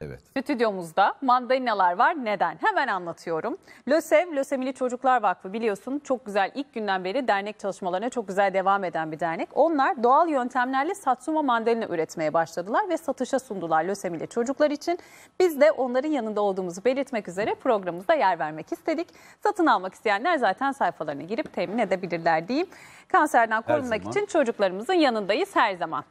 Evet. Stüdyomuzda mandalinalar var. Neden? Hemen anlatıyorum. LÖSEV, Lösemili Çocuklar Vakfı biliyorsun çok güzel ilk günden beri dernek çalışmalarına çok güzel devam eden bir dernek. Onlar doğal yöntemlerle satsuma mandalina üretmeye başladılar ve satışa sundular lösemili çocuklar için. Biz de onların yanında olduğumuzu belirtmek üzere programımızda yer vermek istedik. Satın almak isteyenler zaten sayfalarına girip temin edebilirler diyeyim. Kanserden korunmak için çocuklarımızın yanındayız her zaman.